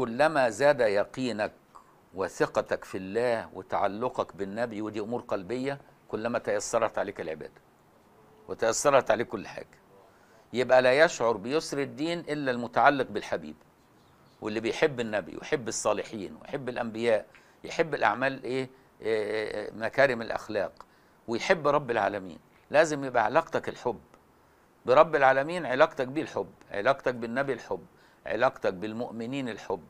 كلما زاد يقينك وثقتك في الله وتعلقك بالنبي ودي امور قلبيه كلما تيسرت عليك العباده وتيسرت عليك كل حاجه يبقى لا يشعر بيسر الدين الا المتعلق بالحبيب واللي بيحب النبي ويحب الصالحين ويحب الانبياء يحب الاعمال ايه, إيه, إيه، مكارم الاخلاق ويحب رب العالمين لازم يبقى علاقتك الحب برب العالمين علاقتك بيه الحب علاقتك بالنبي الحب علاقتك بالمؤمنين الحب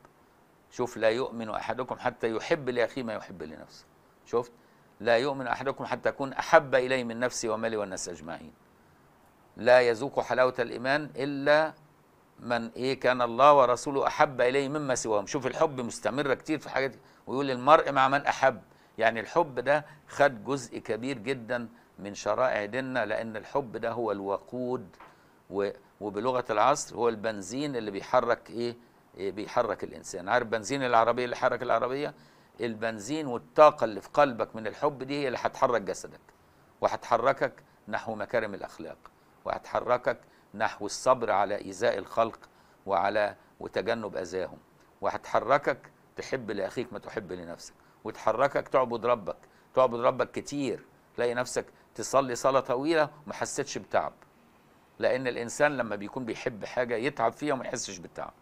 شوف لا يؤمن أحدكم حتى يحب لأخيه ما يحب لنفسه شفت لا يؤمن أحدكم حتى أكون أحب إليه من نفسي ومالي والناس أجمعين لا يذوق حلاوة الإيمان إلا من إيه كان الله ورسوله أحب إليه مما سواهم شوف الحب مستمرة كتير في حاجات ويقول المرء مع من أحب يعني الحب ده خد جزء كبير جدا من شرائع ديننا لأن الحب ده هو الوقود وبلغه العصر هو البنزين اللي بيحرك ايه, إيه بيحرك الانسان عارف بنزين العربيه اللي حرك العربيه البنزين والطاقه اللي في قلبك من الحب دي هي اللي هتحرك جسدك وهتحركك نحو مكارم الاخلاق وهتحركك نحو الصبر على ايذاء الخلق وعلى وتجنب اذاهم وهتحركك تحب لاخيك ما تحب لنفسك وتحركك تعبد ربك تعبد ربك كتير تلاقي نفسك تصلي صلاه طويله وما حسيتش بتعب لان الانسان لما بيكون بيحب حاجه يتعب فيها وما يحسش بالتعب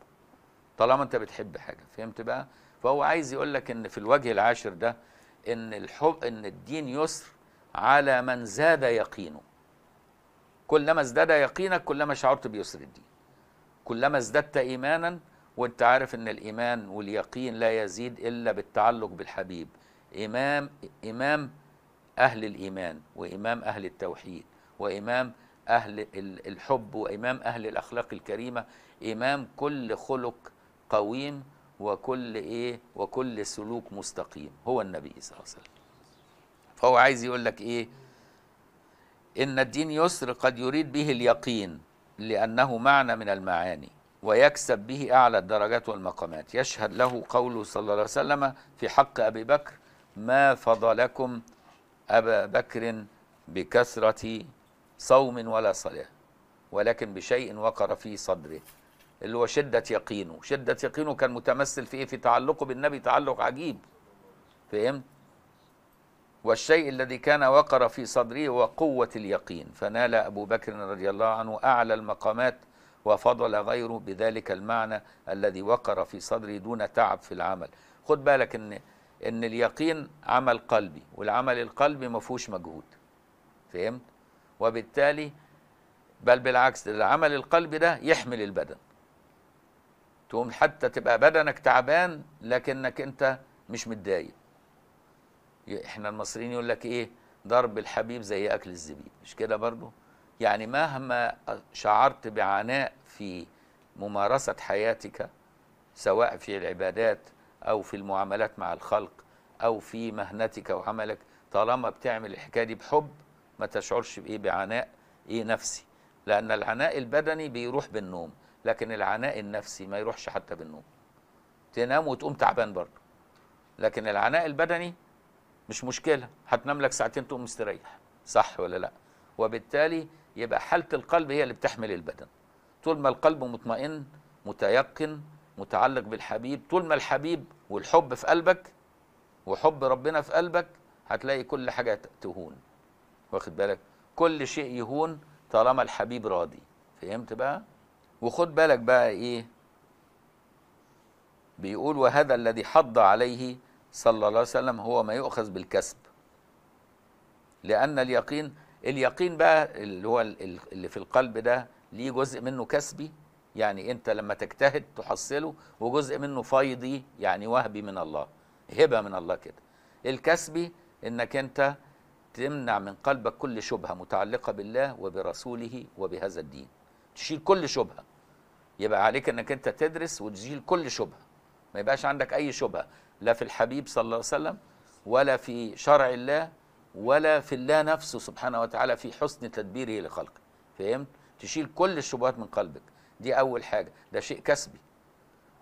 طالما انت بتحب حاجه فهمت بقى فهو عايز يقول لك ان في الوجه العاشر ده ان الحب ان الدين يسر على من زاد يقينه كلما ازداد يقينك كلما شعرت بيسر الدين كلما ازددت ايمانا وانت عارف ان الايمان واليقين لا يزيد الا بالتعلق بالحبيب امام امام اهل الايمان وامام اهل التوحيد وامام أهل الحب وإمام أهل الأخلاق الكريمة إمام كل خلق قويم وكل إيه وكل سلوك مستقيم هو النبي صلى الله عليه وسلم فهو عايز يقول لك إيه إن الدين يسر قد يريد به اليقين لأنه معنى من المعاني ويكسب به أعلى الدرجات والمقامات يشهد له قوله صلى الله عليه وسلم في حق أبي بكر ما فضلكم أبا بكر بكثرة صوم ولا صلاة ولكن بشيء وقر في صدره اللي هو شدة يقينه شدة يقينه كان متمثل في إيه في تعلقه بالنبي تعلق عجيب فهمت والشيء الذي كان وقر في صدره هو قوة اليقين فنال أبو بكر رضي الله عنه أعلى المقامات وفضل غيره بذلك المعنى الذي وقر في صدره دون تعب في العمل خد بالك ان ان اليقين عمل قلبي والعمل القلبي ما فيهوش مجهود فهمت وبالتالي بل بالعكس العمل القلبي ده يحمل البدن تقوم حتى تبقى بدنك تعبان لكنك انت مش متضايق احنا المصريين يقول لك ايه ضرب الحبيب زي اكل الزبيب مش كده برضه يعني مهما شعرت بعناء في ممارسه حياتك سواء في العبادات او في المعاملات مع الخلق او في مهنتك وعملك طالما بتعمل الحكايه دي بحب ما تشعرش بايه بعناء ايه نفسي لان العناء البدني بيروح بالنوم لكن العناء النفسي ما يروحش حتى بالنوم تنام وتقوم تعبان برضه لكن العناء البدني مش مشكله هتنام لك ساعتين تقوم مستريح صح ولا لا وبالتالي يبقى حاله القلب هي اللي بتحمل البدن طول ما القلب مطمئن متيقن متعلق بالحبيب طول ما الحبيب والحب في قلبك وحب ربنا في قلبك هتلاقي كل حاجه تهون واخد بالك كل شيء يهون طالما الحبيب راضي فهمت بقى وخد بالك بقى ايه بيقول وهذا الذي حض عليه صلى الله عليه وسلم هو ما يؤخذ بالكسب لأن اليقين اليقين بقى اللي هو اللي في القلب ده ليه جزء منه كسبي يعني أنت لما تجتهد تحصله وجزء منه فيضي يعني وهبي من الله هبة من الله كده الكسبي أنك أنت تمنع من قلبك كل شبهة متعلقة بالله وبرسوله وبهذا الدين تشيل كل شبهة يبقى عليك انك انت تدرس وتشيل كل شبهة ما يبقاش عندك اي شبهة لا في الحبيب صلى الله عليه وسلم ولا في شرع الله ولا في الله نفسه سبحانه وتعالى في حسن تدبيره لخلقه فهمت تشيل كل الشبهات من قلبك دي اول حاجة ده شيء كسبي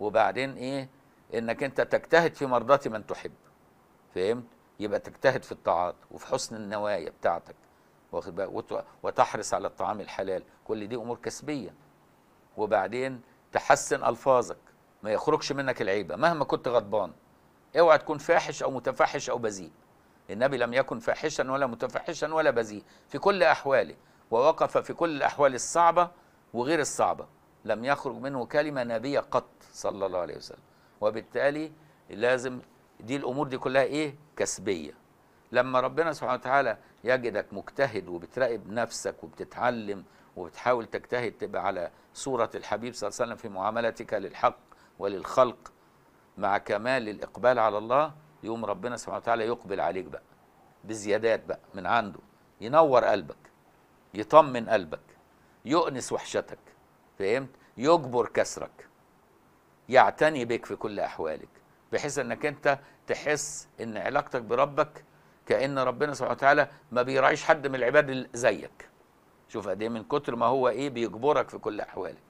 وبعدين ايه انك انت تجتهد في مرضاة من تحب فهمت يبقى تجتهد في الطاعات وفي حسن النوايا بتاعتك واخد بالك وتحرص على الطعام الحلال كل دي امور كسبيه وبعدين تحسن الفاظك ما يخرجش منك العيبه مهما كنت غضبان اوعى تكون فاحش او متفحش او بذيء النبي لم يكن فاحشا ولا متفحشا ولا بذيء في كل احواله ووقف في كل الاحوال الصعبه وغير الصعبه لم يخرج منه كلمه نبيه قط صلى الله عليه وسلم وبالتالي لازم دي الامور دي كلها ايه كسبيه لما ربنا سبحانه وتعالى يجدك مجتهد وبتراقب نفسك وبتتعلم وبتحاول تجتهد تبقى على صورة الحبيب صلى الله عليه وسلم في معاملتك للحق وللخلق مع كمال الإقبال على الله يوم ربنا سبحانه وتعالى يقبل عليك بقى بزيادات بقى من عنده ينور قلبك يطمن قلبك يؤنس وحشتك فهمت يجبر كسرك يعتني بك في كل أحوالك بحيث انك انت تحس ان علاقتك بربك كان ربنا سبحانه وتعالى ما بيراعيش حد من العباد زيك شوف قد ايه من كتر ما هو ايه بيجبرك في كل احوالك